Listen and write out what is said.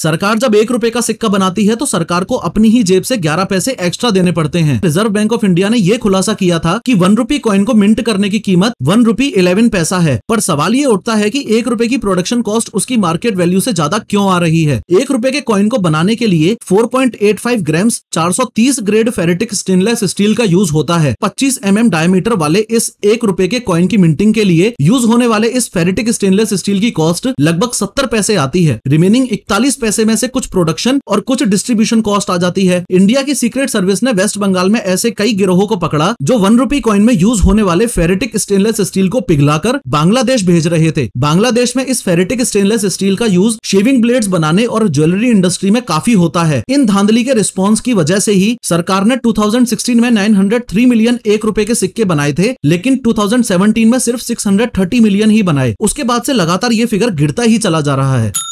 सरकार जब एक रुपए का सिक्का बनाती है तो सरकार को अपनी ही जेब से ग्यारह पैसे एक्स्ट्रा देने पड़ते हैं रिजर्व बैंक ऑफ इंडिया ने यह खुलासा किया था कि वन रुपी कॉइन को मिंट करने की कीमत वन रुपी इलेवन पैसा है पर सवाल ये उठता है कि एक रुपए की प्रोडक्शन कॉस्ट उसकी मार्केट वैल्यू से ज्यादा क्यों आ रही है एक रुपए के कॉइन को बनाने के लिए four point eight five grams चार सौ तीस ग्रेड फेरेटिक स्टेनलेस स्टील का यूज होता है पच्चीस एम एम डायमीटर वाले इस एक रुपए के कॉइन की मिंटिंग के लिए यूज होने वाले इस फेरेटिक स्टेनलेस स्टील की कॉस्ट लगभग सत्तर पैसे आती है रिमेनिंग इकतालीस पैसे में से कुछ प्रोडक्शन और कुछ डिस्ट्रीब्यूशन कॉस्ट आ जाती है इंडिया की सीक्रेट सर्विस ने वेस्ट बंगाल में ऐसे कई गिरोहों को पकड़ा जो वन रूपी कॉइन में यूज होने वाले फेरेटिक स्टेनलेस स्टील को पिघलाकर बांग्लादेश भेज रहे थे बांग्लादेश में इस फेरेटिक स्टेनलेस स्टील का यूज शेविंग ब्लेड्स बनाने और ज्वेलरी इंडस्ट्री में काफी होता है इन धांधली के रिस्पॉन्स की वजह से ही सरकार ने 2016 में 903 मिलियन एक रुपए के सिक्के बनाए थे लेकिन 2017 में सिर्फ 630 मिलियन ही बनाए उसके बाद से लगातार ये फिगर गिरता ही चला जा रहा है